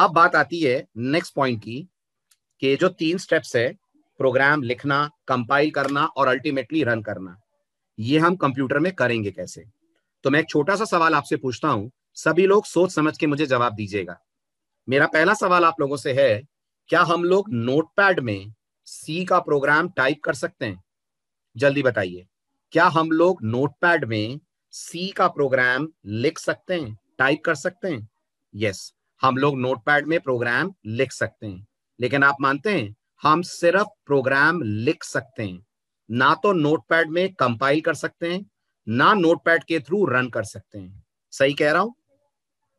अब बात आती है नेक्स्ट पॉइंट की कि जो तीन स्टेप्स है प्रोग्राम लिखना कंपाइल करना और अल्टीमेटली रन करना ये हम कंप्यूटर में करेंगे कैसे तो मैं एक छोटा सा सवाल आपसे पूछता हूं सभी लोग सोच समझ के मुझे जवाब दीजिएगा मेरा पहला सवाल आप लोगों से है क्या हम लोग नोटपैड में सी का प्रोग्राम टाइप कर सकते हैं जल्दी बताइए क्या हम लोग नोटपैड में सी का प्रोग्राम लिख सकते हैं टाइप कर सकते हैं यस yes. हम लोग नोटपैड में प्रोग्राम लिख सकते हैं लेकिन आप मानते हैं हम सिर्फ प्रोग्राम लिख सकते हैं ना तो नोटपैड में कंपाइल कर सकते हैं ना नोटपैड के थ्रू रन कर सकते हैं सही कह रहा हूं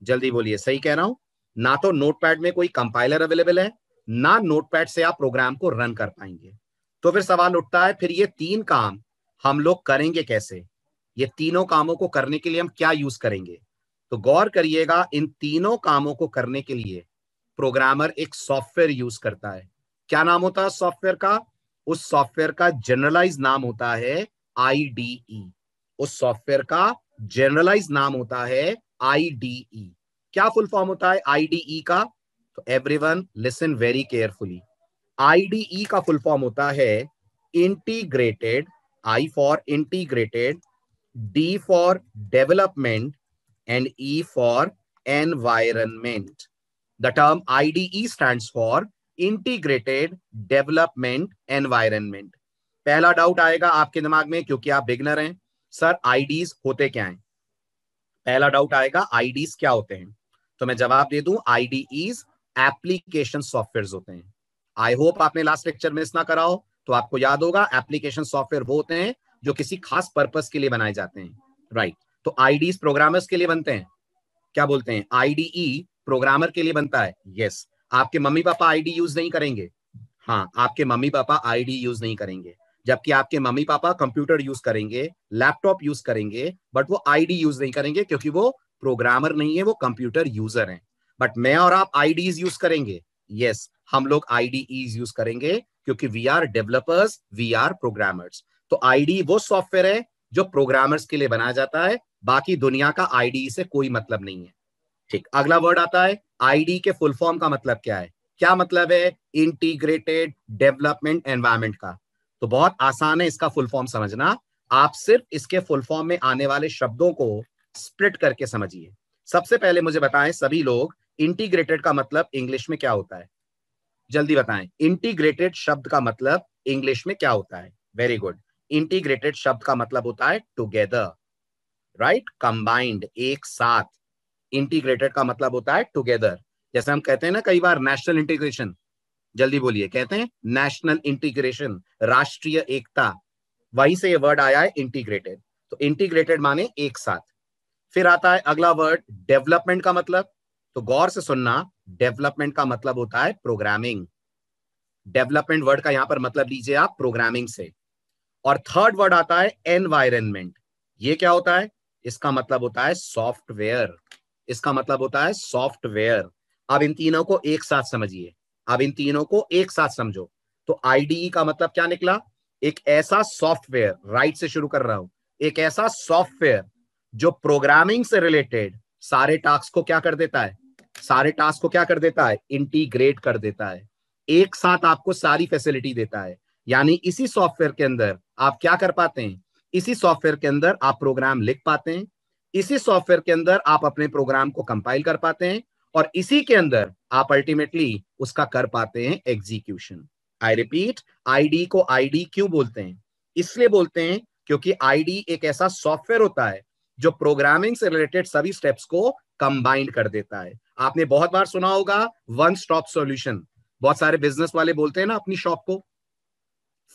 जल्दी बोलिए सही कह रहा हूं ना तो नोटपैड में कोई कंपाइलर अवेलेबल है ना नोटपैड से आप प्रोग्राम को रन कर पाएंगे तो फिर सवाल उठता है फिर ये तीन काम हम लोग करेंगे कैसे ये तीनों कामों को करने के लिए हम क्या यूज करेंगे तो गौर करिएगा इन तीनों कामों को करने के लिए प्रोग्रामर एक सॉफ्टवेयर यूज करता है क्या नाम होता है सॉफ्टवेयर का उस सॉफ्टवेयर का जनरलाइज नाम होता है आईडीई e। उस सॉफ्टवेयर का जनरलाइज नाम होता है आईडीई e। क्या फुल फॉर्म होता है आईडीई e का तो everyone listen very carefully IDE का फुल फॉर्म होता है integrated I for integrated D for development and E for environment. The term IDE stands for integrated Development Environment. पहला doubt आएगा आपके दिमाग में क्योंकि आप बिगनर हैं सर आईडीज होते क्या हैं पहला डाउट आएगा आईडीज क्या होते हैं तो मैं जवाब दे दूं आईडीज एप्लीकेशन सॉफ्टवेयर होते हैं आई होप आपने लास्ट लेक्चर मिस ना कराओ तो आपको याद होगा एप्लीकेशन सॉफ्टवेयर वो होते हैं जो किसी खास पर्पस के लिए बनाए जाते हैं राइट right. तो आईडी प्रोग्रामर्स e के लिए बनते हैं क्या बोलते हैं आईडीई प्रोग्रामर e के लिए बनता है यस आपके मम्मी पापा आईडी यूज e नहीं करेंगे हाँ आपके मम्मी पापा आईडी यूज नहीं करेंगे जबकि आपके मम्मी पापा कंप्यूटर यूज करेंगे लैपटॉप यूज करेंगे बट वो आईडी यूज नहीं करेंगे क्योंकि वो प्रोग्रामर नहीं है वो कंप्यूटर यूजर है बट मैं और आप आईडीज यूज करेंगे यस yes, हम लोग आईडीज यूज करेंगे क्योंकि we are developers we are programmers तो आईडी वो सॉफ्टवेयर है जो प्रोग्रामर्स के लिए बनाया जाता है बाकी दुनिया का आईडी से कोई मतलब नहीं है ठीक अगला वर्ड आता है आईडी के फुल फॉर्म का मतलब क्या है क्या मतलब है इंटीग्रेटेड डेवलपमेंट एनवायरमेंट का तो बहुत आसान है इसका फुल फॉर्म समझना आप सिर्फ इसके फुल फॉर्म में आने वाले शब्दों को स्प्रिट करके समझिए सबसे पहले मुझे बताएं सभी लोग इंटीग्रेटेड का मतलब इंग्लिश में क्या होता है जल्दी बताएं इंटीग्रेटेड शब्द का मतलब इंग्लिश में क्या होता है वेरी गुड इंटीग्रेटेड शब्द का मतलब होता है टुगेदर राइट कंबाइंड एक साथ इंटीग्रेटेड का मतलब होता है टुगेदर जैसे हम कहते हैं ना कई बार नेशनल इंटीग्रेशन जल्दी बोलिए कहते हैं नेशनल इंटीग्रेशन राष्ट्रीय एकता वहीं से ये वर्ड आया है इंटीग्रेटेड तो इंटीग्रेटेड माने एक साथ फिर आता है अगला वर्ड डेवलपमेंट का मतलब तो गौर से सुनना डेवलपमेंट का मतलब होता है प्रोग्रामिंग डेवलपमेंट वर्ड का यहां पर मतलब लीजिए आप प्रोग्रामिंग से और थर्ड वर्ड आता है एनवायरमेंट ये क्या होता है इसका मतलब होता है सॉफ्टवेयर इसका मतलब होता है सॉफ्टवेयर अब इन तीनों को एक साथ समझिए अब इन तीनों को एक साथ समझो तो आईडी e का मतलब क्या निकला एक ऐसा सॉफ्टवेयर राइट से शुरू कर रहा हूं एक ऐसा सॉफ्टवेयर जो प्रोग्रामिंग से रिलेटेड सारे टास्क को क्या कर देता है सारे टास्क को क्या कर देता है इंटीग्रेट कर देता है एक साथ आपको सारी फैसिलिटी देता है यानी इसी सॉफ्टवेयर के अंदर आप क्या कर पाते हैं इसी सॉफ्टवेयर के अंदर आप प्रोग्राम लिख पाते हैं इसी सॉफ्टवेयर के अंदर आप अपने प्रोग्राम को कंपाइल कर पाते हैं और इसी के अंदर आप अल्टीमेटली उसका कर पाते हैं एग्जीक्यूशन आई रिपीट आईडी को आईडी क्यों बोलते हैं इसलिए बोलते हैं क्योंकि आईडी एक ऐसा सॉफ्टवेयर होता है जो प्रोग्रामिंग से रिलेटेड सभी स्टेप्स को कंबाइंड कर देता है आपने बहुत बार सुना होगा वन स्टॉप सॉल्यूशन बहुत सारे बिजनेस वाले बोलते हैं ना अपनी शॉप को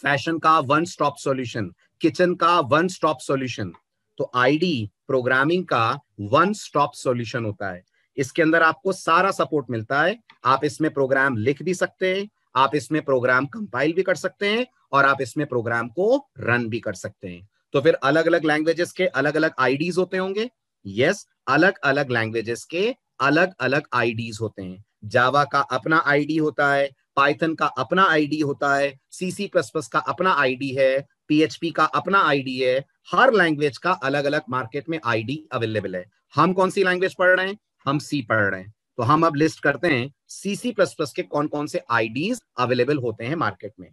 फैशन का वन स्टॉप सॉल्यूशन किचन का वन स्टॉप सॉल्यूशन तो आईडी प्रोग्रामिंग का वन स्टॉप सॉल्यूशन होता है इसके अंदर आपको सारा सपोर्ट मिलता है आप इसमें प्रोग्राम लिख भी सकते हैं आप इसमें प्रोग्राम कंपाइल भी कर सकते हैं और आप इसमें प्रोग्राम को रन भी कर सकते हैं तो फिर अलग अलग लैंग्वेजेस के अलग अलग आईडीज होते होंगे यस yes, अलग अलग लैंग्वेजेस के अलग अलग आईडीज होते हैं जावा का अपना आईडी होता है पाइथन का अपना आईडी होता है सीसी प्लस प्लस का अपना आईडी है पीएचपी का अपना आईडी है हर लैंग्वेज का अलग अलग मार्केट में आईडी अवेलेबल है हम कौन सी लैंग्वेज पढ़ रहे हैं हम सी पढ़ रहे हैं तो हम अब लिस्ट करते हैं सीसी प्लस प्लस के कौन कौन से आईडी अवेलेबल होते हैं मार्केट में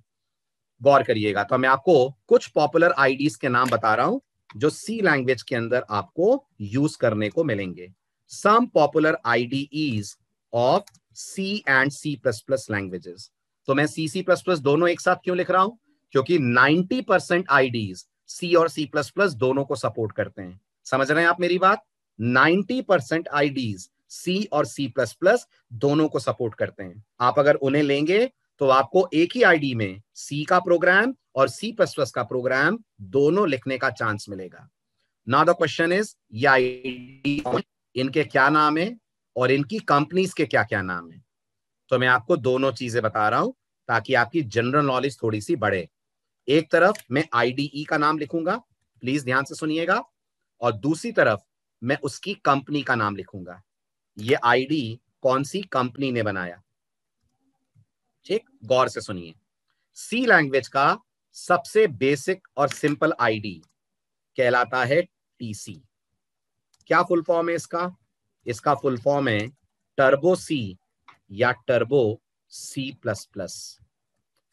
गौर करिएगा तो मैं आपको कुछ पॉपुलर आईडी के नाम बता रहा हूं जो सी लैंग्वेज के अंदर आपको यूज करने को मिलेंगे some popular IDE of C and C plus plus languages तो मैं सी सी प्लस प्लस दोनों एक साथ क्यों लिख रहा हूं क्योंकि 90 परसेंट सी और सी प्लस प्लस दोनों को सपोर्ट करते हैं समझ रहे हैं आप मेरी बात 90 परसेंट सी और सी प्लस प्लस दोनों को सपोर्ट करते हैं आप अगर उन्हें लेंगे तो आपको एक ही आईडी में सी का प्रोग्राम और सी प्लस प्लस का प्रोग्राम दोनों लिखने का चांस मिलेगा ना द क्वेश्चन इज ये आईडी इनके क्या नाम है और इनकी कंपनीज के क्या क्या नाम है तो मैं आपको दोनों चीजें बता रहा हूं ताकि आपकी जनरल नॉलेज थोड़ी सी बढ़े एक तरफ मैं आईडीई e का नाम लिखूंगा प्लीज ध्यान से सुनिएगा और दूसरी तरफ मैं उसकी कंपनी का नाम लिखूंगा ये आईडी e कौन सी कंपनी ने बनाया ठीक गौर से सुनिए सी लैंग्वेज का सबसे बेसिक और सिंपल आईडी e कहलाता है टीसी क्या फुल फॉर्म है इसका इसका फुल फॉर्म है टर्बो सी या turbo C plus plus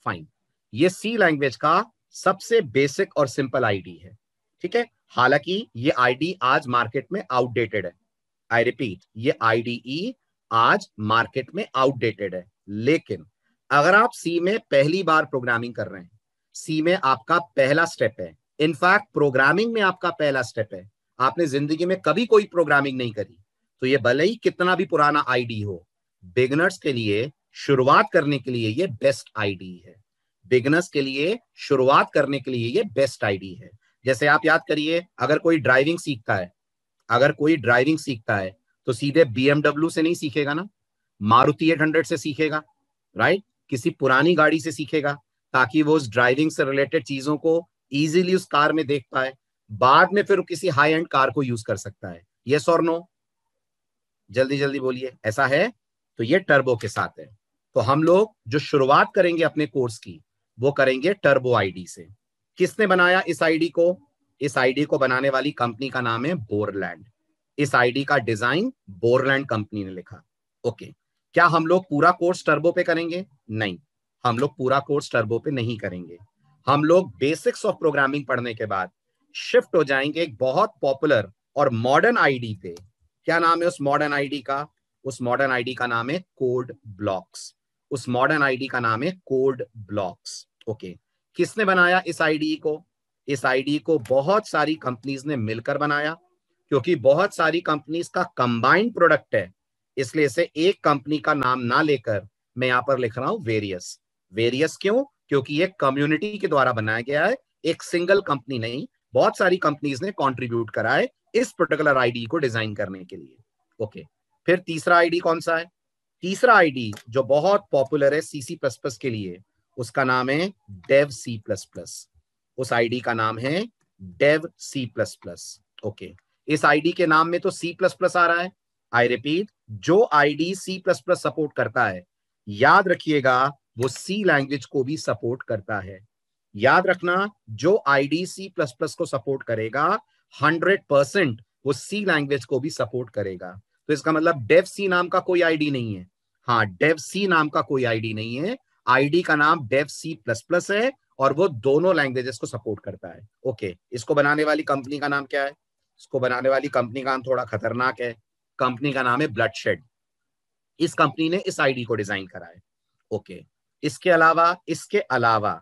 fine ये सी लैंग्वेज का सबसे बेसिक और सिंपल आईडी है ठीक है हालांकि ये आईडी आज मार्केट में आउटडेटेड है आई रिपीट ये आईडी e आज मार्केट में आउटडेटेड है लेकिन अगर आप सी में पहली बार प्रोग्रामिंग कर रहे हैं सी में आपका पहला स्टेप है इनफैक्ट प्रोग्रामिंग में आपका पहला स्टेप है आपने जिंदगी में कभी कोई प्रोग्रामिंग नहीं करी तो ये भले ही कितना भी पुराना आईडी हो बिगनर्स के लिए शुरुआत करने के लिए ये बेस्ट आईडी है बिगनर्स के लिए शुरुआत करने के लिए ये बेस्ट आईडी है जैसे आप याद करिए अगर कोई ड्राइविंग सीखता है अगर कोई ड्राइविंग सीखता है तो सीधे बीएमडब्ल्यू से नहीं सीखेगा ना मारुति हंड्रेड से सीखेगा राइट किसी पुरानी गाड़ी से सीखेगा ताकि वो उस ड्राइविंग से रिलेटेड चीजों को इजीली उस कार में देख पाए बाद में फिर किसी हाई एंड कार को यूज कर सकता है यस और नो जल्दी जल्दी बोलिए ऐसा है तो ये टर्बो के साथ है तो हम लोग जो शुरुआत करेंगे अपने कोर्स की वो करेंगे टर्बो आईडी से किसने बनाया इस आईडी को इस आईडी को बनाने वाली कंपनी का नाम है बोरलैंड इस आईडी का डिजाइन बोरलैंड कंपनी ने लिखा ओके क्या हम लोग पूरा कोर्स टर्बो पे करेंगे नहीं हम लोग पूरा कोर्स टर्बो पे नहीं करेंगे हम लोग बेसिक्स ऑफ प्रोग्रामिंग पढ़ने के बाद शिफ्ट हो जाएंगे एक बहुत पॉपुलर और मॉडर्न आईडी पे क्या नाम है उस मॉडर्न आईडी का उस मॉडर्न आईडी का नाम है कोड ब्लॉक्स उस मॉडर्न आईडी का नाम है कोड ब्लॉक्स ओके किसने बनाया इस आईडी को इस आईडी को बहुत सारी कंपनीज ने मिलकर बनाया क्योंकि बहुत सारी कंपनीज का कंबाइंड प्रोडक्ट है इसलिए इसे एक कंपनी का नाम ना लेकर मैं यहां पर लिख रहा हूं वेरियस वेरियस क्यों क्योंकि ये कम्युनिटी के द्वारा बनाया गया है एक सिंगल कंपनी नहीं बहुत सारी कंपनीज ने कॉन्ट्रीब्यूट करा है इस पर्टिकुलर आईडी को डिजाइन करने के लिए ओके okay. फिर तीसरा आईडी कौन सा है तीसरा आईडी जो बहुत पॉपुलर है सीसी प्लस प्लस के लिए उसका नाम है डेव सी प्लस प्लस उस आईडी का नाम है Dev C plus plus okay इस आईडी के नाम में तो सी प्लस प्लस आ रहा है आई रिपीट जो IDE C plus plus support करता है याद रखिएगा वो सी लैंग्वेज को भी सपोर्ट करता है याद रखना जो आईडी सी प्लस प्लस को सपोर्ट करेगा हंड्रेड परसेंट वो सी लैंग्वेज को भी सपोर्ट करेगा तो इसका मतलब डेव सी नाम का कोई आईडी नहीं है हाँ डेव सी नाम का कोई आईडी नहीं है आईडी का नाम डेव सी प्लस प्लस है और वो दोनों लैंग्वेजेस को सपोर्ट करता है ओके इसको बनाने वाली कंपनी का नाम क्या है इसको बनाने वाली कंपनी का नाम थोड़ा खतरनाक है कंपनी का नाम है ब्लड शेड इस कंपनी ने इस आईडी को डिजाइन करा है ओके इसके अलावा इसके अलावा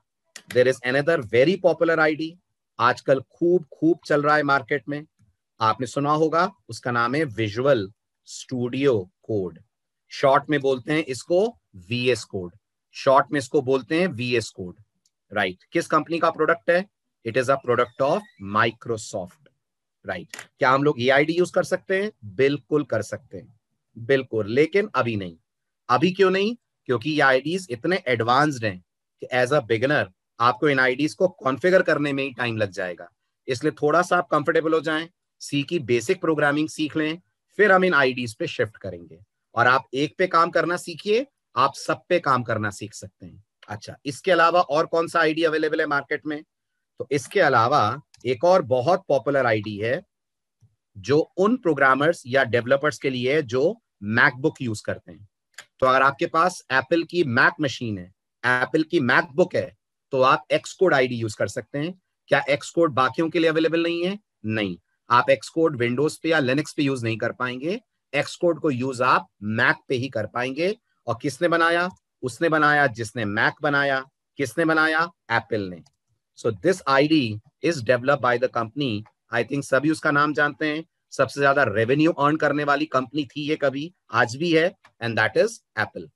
there is another very popular IDE आजकल खूब खूब चल रहा है मार्केट में आपने सुना होगा उसका नाम है विजुअल स्टूडियो कोड शॉर्ट में बोलते हैं इसको वीएस कोड शॉर्ट में इसको बोलते हैं वीएस कोड राइट किस कंपनी का प्रोडक्ट है it is a product of Microsoft right क्या हम लोग ई यूज कर सकते हैं बिल्कुल कर सकते हैं बिल्कुल लेकिन अभी नहीं अभी क्यों नहीं क्योंकि ये आईडीज इतने एडवांस्ड हैं कि एज अ बिगनर आपको इन आईडीज को कॉन्फ़िगर करने में ही टाइम लग जाएगा इसलिए थोड़ा सा आप कंफर्टेबल हो जाएं सी की बेसिक प्रोग्रामिंग सीख लें फिर हम इन आईडीज पे शिफ्ट करेंगे और आप एक पे काम करना सीखिए आप सब पे काम करना सीख सकते हैं अच्छा इसके अलावा और कौन सा आईडी अवेलेबल है मार्केट में तो इसके अलावा एक और बहुत पॉपुलर आईडी है जो उन प्रोग्रामर्स या डेवलपर्स के लिए जो मैकबुक यूज करते हैं तो अगर आपके पास एप्पल की मैक मशीन है एप्पल की मैकबुक है तो आप एक्स कोड आईडी यूज कर सकते हैं क्या एक्स कोड बाकियों के लिए अवेलेबल नहीं है नहीं आप एक्स कोड विंडोज पे या लेनेक्स पे यूज नहीं कर पाएंगे एक्स कोड को यूज आप मैक पे ही कर पाएंगे और किसने बनाया उसने बनाया जिसने मैक बनाया किसने बनाया एप्पल ने so this IDE is develop by the company I think सभी उसका नाम जानते हैं सबसे ज्यादा रेवेन्यू अर्न करने वाली कंपनी थी ये कभी आज भी है एंड दैट इज एप्पल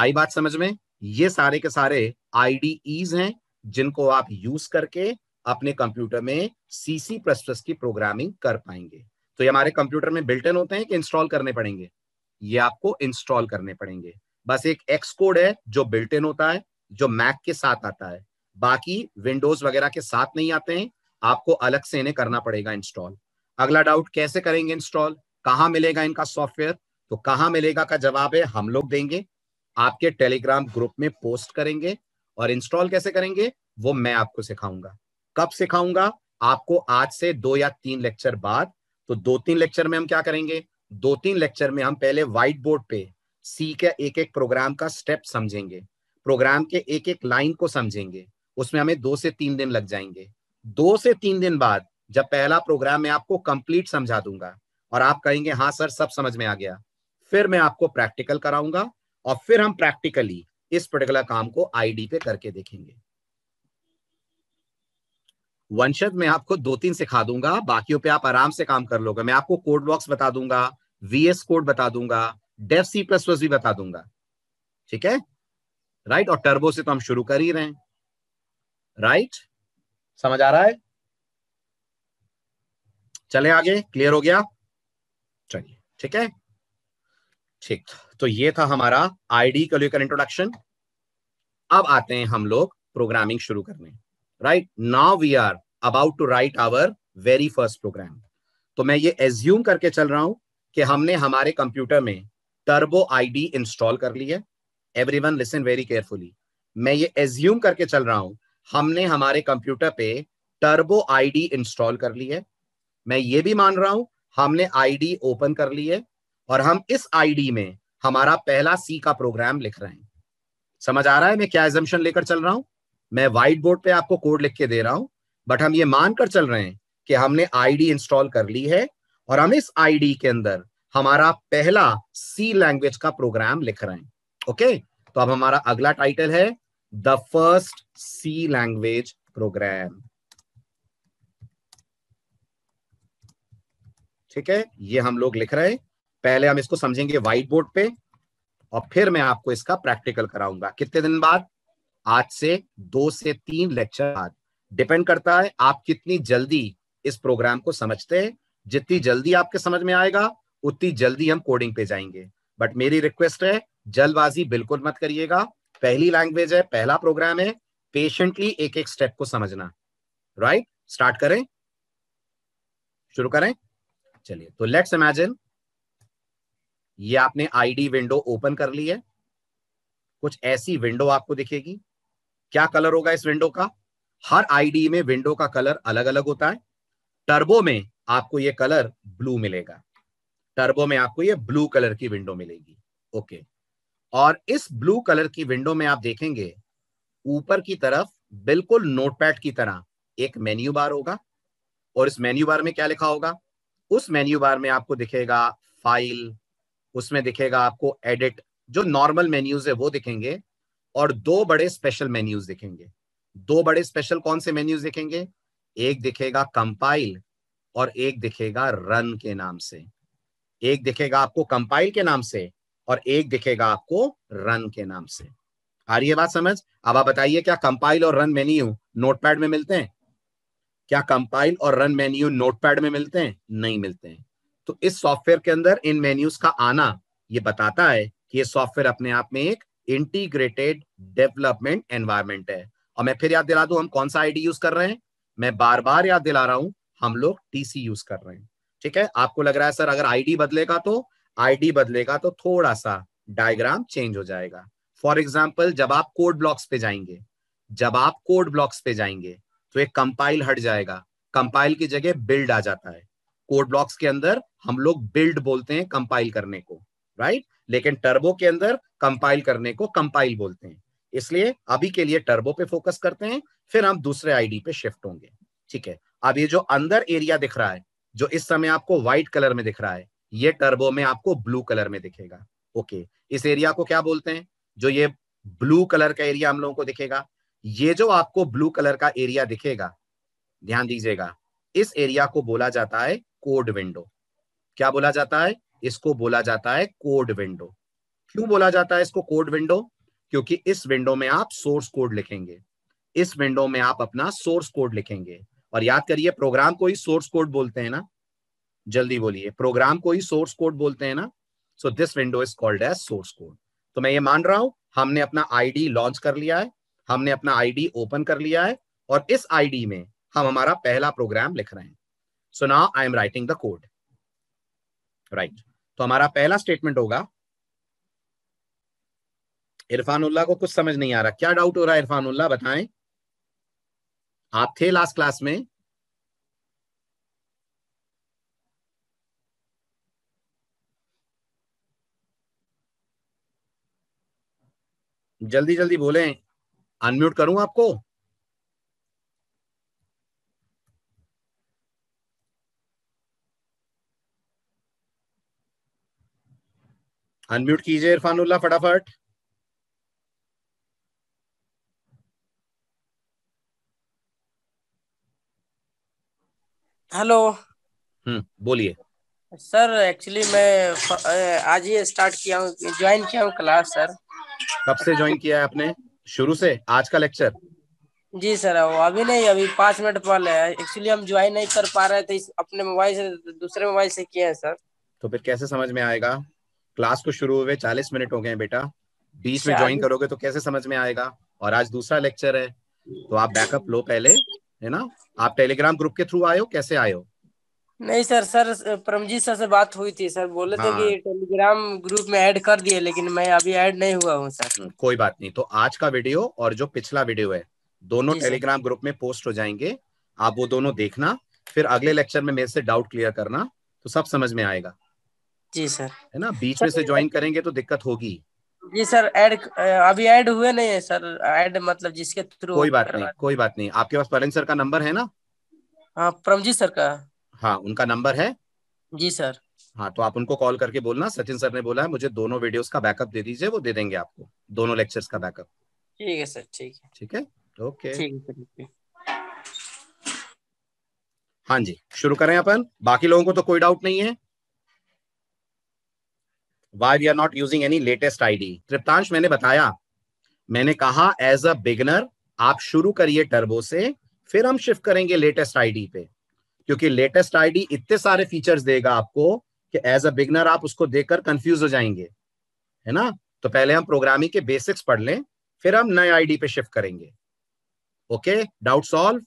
आई बात समझ में ये सारे के सारे आईडीईज हैं जिनको आप यूज करके अपने कंप्यूटर में सीसी प्लस प्लस की प्रोग्रामिंग कर पाएंगे तो ये हमारे कंप्यूटर में बिल्टन होते हैं कि इंस्टॉल करने पड़ेंगे ये आपको इंस्टॉल करने पड़ेंगे बस एक एक्स कोड है जो बिल्टन होता है जो मैक के साथ आता है बाकी विंडोज वगैरह के साथ नहीं आते हैं आपको अलग से इन्हें करना पड़ेगा इंस्टॉल अगला डाउट कैसे करेंगे इंस्टॉल कहाँ मिलेगा इनका सॉफ्टवेयर तो कहाँ मिलेगा का जवाब है हम लोग देंगे आपके टेलीग्राम ग्रुप में पोस्ट करेंगे और इंस्टॉल कैसे करेंगे वो मैं आपको सिखाऊंगा कब सिखाऊंगा आपको आज से दो या तीन लेक्चर बाद तो दो तीन लेक्चर में हम क्या करेंगे दो तीन लेक्चर में हम पहले व्हाइट बोर्ड पे सी के एक एक प्रोग्राम का स्टेप समझेंगे प्रोग्राम के एक एक लाइन को समझेंगे उसमें हमें दो से तीन दिन लग जाएंगे दो से तीन दिन बाद जब पहला प्रोग्राम मैं आपको कंप्लीट समझा दूंगा और आप कहेंगे हाँ सर सब समझ में आ गया फिर मैं आपको प्रैक्टिकल कराऊंगा और फिर हम प्रैक्टिकली इस पर्टिकुलर काम को आईडी पे करके देखेंगे वंशज मैं आपको दो तीन सिखा दूंगा बाकियों पे आप आराम से काम कर लोगे मैं आपको कोड बॉक्स बता दूंगा वीएस कोड बता दूंगा डेफ सी प्लस प्लस भी बता दूंगा ठीक है राइट और टर्बो से तो हम शुरू कर ही रहे हैं राइट समझ आ रहा है चले आगे क्लियर हो गया चलिए ठीक है ठीक तो ये था हमारा आईडी को लेकर इंट्रोडक्शन अब आते हैं हम लोग प्रोग्रामिंग शुरू करने right now we are about to write our very first program तो मैं ये एज्यूम करके चल रहा हूं कि हमने हमारे कंप्यूटर में टर्बो आईडी इंस्टॉल कर ली है एवरीवन लिसन वेरी केयरफुली मैं ये एज्यूम करके चल रहा हूं हमने हमारे कंप्यूटर पे टर्बो आईडी इंस्टॉल कर ली है मैं ये भी मान रहा हूं हमने आईडी ओपन कर ली है और हम इस आईडी में हमारा पहला सी का प्रोग्राम लिख रहे हैं समझ आ रहा है मैं क्या एजम्पन लेकर चल रहा हूं मैं व्हाइट बोर्ड पे आपको कोड लिख के दे रहा हूं बट हम ये मानकर चल रहे हैं कि हमने आईडी इंस्टॉल कर ली है और हम इस आईडी के अंदर हमारा पहला सी लैंग्वेज का प्रोग्राम लिख रहे हैं ओके तो अब हमारा अगला टाइटल है the first C language program ठीक है ये हम लोग लिख रहे हैं पहले हम इसको समझेंगे व्हाइट बोर्ड पे और फिर मैं आपको इसका प्रैक्टिकल कराऊंगा कितने दिन बाद आज से दो से तीन लेक्चर बाद डिपेंड करता है आप कितनी जल्दी इस प्रोग्राम को समझते हैं जितनी जल्दी आपके समझ में आएगा उतनी जल्दी हम कोडिंग पे जाएंगे बट मेरी रिक्वेस्ट है जल्दबाजी बिल्कुल मत करिएगा पहली लैंग्वेज है पहला प्रोग्राम है पेशेंटली एक एक स्टेप को समझना राइट right? स्टार्ट करें शुरू करें चलिए तो लेट्स इमेजिन ये आपने आईडी विंडो ओपन कर ली है कुछ ऐसी विंडो आपको दिखेगी क्या कलर होगा इस विंडो का हर आईडी में विंडो का कलर अलग अलग होता है टर्बो में आपको ये कलर ब्लू मिलेगा टर्बो में आपको ये ब्लू कलर की विंडो मिलेगी ओके और इस ब्लू कलर की विंडो में आप देखेंगे ऊपर की तरफ बिल्कुल नोटपैड की तरह एक मेन्यू बार होगा और इस मेन्यू बार में क्या लिखा होगा उस मेन्यू बार में आपको दिखेगा फाइल उसमें दिखेगा आपको एडिट जो नॉर्मल मेन्यूज है वो दिखेंगे और दो बड़े स्पेशल मेन्यूज दिखेंगे दो बड़े स्पेशल कौन से मेन्यूज दिखेंगे एक दिखेगा कंपाइल और एक दिखेगा रन के नाम से एक दिखेगा आपको कंपाइल के नाम से और एक दिखेगा आपको रन के नाम से आ रही है बात समझ अब आप बताइए क्या कंपाइल और रन मेन्यू नोटपैड में मिलते हैं क्या कंपाइल और रन मेन्यू नोटपैड में मिलते हैं नहीं मिलते हैं तो इस सॉफ्टवेयर के अंदर इन मेन्यूज का आना ये बताता है कि ये सॉफ्टवेयर अपने आप में एक इंटीग्रेटेड डेवलपमेंट एनवायरमेंट है और मैं फिर याद दिला दू हम कौन सा आईडी यूज कर रहे हैं मैं बार बार याद दिला रहा हूं हम लोग टीसी यूज कर रहे हैं ठीक है आपको लग रहा है सर अगर आईडी बदलेगा तो आईडी बदलेगा तो थोड़ा सा डायग्राम चेंज हो जाएगा फॉर एग्जाम्पल जब आप कोड ब्लॉक्स पे जाएंगे जब आप कोड ब्लॉक्स पे जाएंगे तो एक कंपाइल हट जाएगा कंपाइल की जगह बिल्ड आ जाता है कोड ब्लॉक्स के अंदर हम लोग बिल्ड बोलते हैं कंपाइल करने को राइट लेकिन टर्बो के अंदर कंपाइल करने को कंपाइल बोलते हैं इसलिए अभी के लिए टर्बो पे फोकस करते हैं फिर हम दूसरे आईडी पे शिफ्ट होंगे ठीक है अब ये जो अंदर एरिया दिख रहा है जो इस समय आपको व्हाइट कलर में दिख रहा है ये टर्बो में आपको ब्लू कलर में दिखेगा ओके इस एरिया को क्या बोलते हैं जो ये ब्लू कलर का एरिया हम लोगों को दिखेगा ये जो आपको ब्लू कलर का एरिया दिखेगा ध्यान दीजिएगा इस एरिया को बोला जाता है कोड विंडो क्या बोला जाता है इसको बोला जाता है कोड विंडो क्यों बोला जाता है इसको कोड विंडो क्योंकि इस विंडो में आप सोर्स कोड लिखेंगे इस विंडो में आप अपना सोर्स कोड लिखेंगे और याद करिए प्रोग्राम को ही सोर्स कोड बोलते हैं ना जल्दी बोलिए प्रोग्राम को ही सोर्स कोड बोलते हैं ना so this window is called as source code तो मैं ये मान रहा हूं हमने अपना आईडी लॉन्च कर लिया है हमने अपना आईडी ओपन कर लिया है और इस आईडी में हम हमारा पहला प्रोग्राम लिख रहे हैं so now I am writing the code right तो हमारा पहला स्टेटमेंट होगा इरफान उल्ला को कुछ समझ नहीं आ रहा क्या डाउट हो रहा है इरफान उल्ला बताएं आप थे लास्ट क्लास में जल्दी जल्दी बोले अनम्यूट करूं आपको अनम्यूट कीजिए उल्ला फटाफट हेलो हम्म बोलिए सर एक्चुअली मैं आज ही स्टार्ट किया हूँ ज्वाइन किया हूँ क्लास सर कब से ज्वाइन किया है आपने शुरू से आज का लेक्चर जी सर अभी नहीं अभी पांच मिनट पहले एक्चुअली हम ज्वाइन नहीं कर पा रहे थे अपने मोबाइल से दूसरे मोबाइल से किए हैं सर तो फिर कैसे समझ में आएगा क्लास को शुरू हुए चालीस मिनट हो गए बेटा बीच में ज्वाइन अच्छा, करोगे तो कैसे समझ में आएगा और आज दूसरा लेक्चर है तो आप बैकअप लो पहले है ना आप टेलीग्राम ग्रुप के थ्रू आयो कैसे आयो नहीं सर सर परमजीत सर से बात हुई थी सर बोले हाँ। थे कि टेलीग्राम हाँ। ग्रुप में ऐड कर दिए लेकिन मैं अभी ऐड नहीं हुआ हूँ सर हम्म, कोई बात नहीं तो आज का वीडियो और जो पिछला वीडियो है दोनों टेलीग्राम ग्रुप में पोस्ट हो जाएंगे आप वो दोनों देखना फिर अगले लेक्चर में मेरे से डाउट क्लियर करना तो सब समझ में आएगा जी सर है ना बीच में से ज्वाइन करेंगे तो दिक्कत होगी जी सर ऐड अभी ऐड हुए नहीं है सर ऐड मतलब जिसके थ्रू कोई बात नहीं कोई बात नहीं आपके पास परन सर का नंबर है ना हाँ प्रमजीत सर का हाँ उनका नंबर है जी सर हाँ तो आप उनको कॉल करके बोलना सचिन सर ने बोला है मुझे दोनों वीडियोस का बैकअप दे दीजिए वो दे देंगे आपको दोनों लेक्चर्स का बैकअप ठीक है सर ठीक है ठीक है ओके हाँ जी शुरू करें अपन बाकी लोगों को तो कोई डाउट नहीं है why we are not using any latest IDE Triptansh मैंने बताया मैंने कहा एज अ बिगनर आप शुरू करिए टर्बो से फिर हम शिफ्ट करेंगे लेटेस्ट आईडी पे क्योंकि लेटेस्ट आईडी इतने सारे फीचर्स देगा आपको कि एज अ बिगनर आप उसको देखकर कंफ्यूज हो जाएंगे है ना तो पहले हम प्रोग्रामिंग के बेसिक्स पढ़ लें फिर हम नए आईडी पे शिफ्ट करेंगे ओके डाउट सॉल्व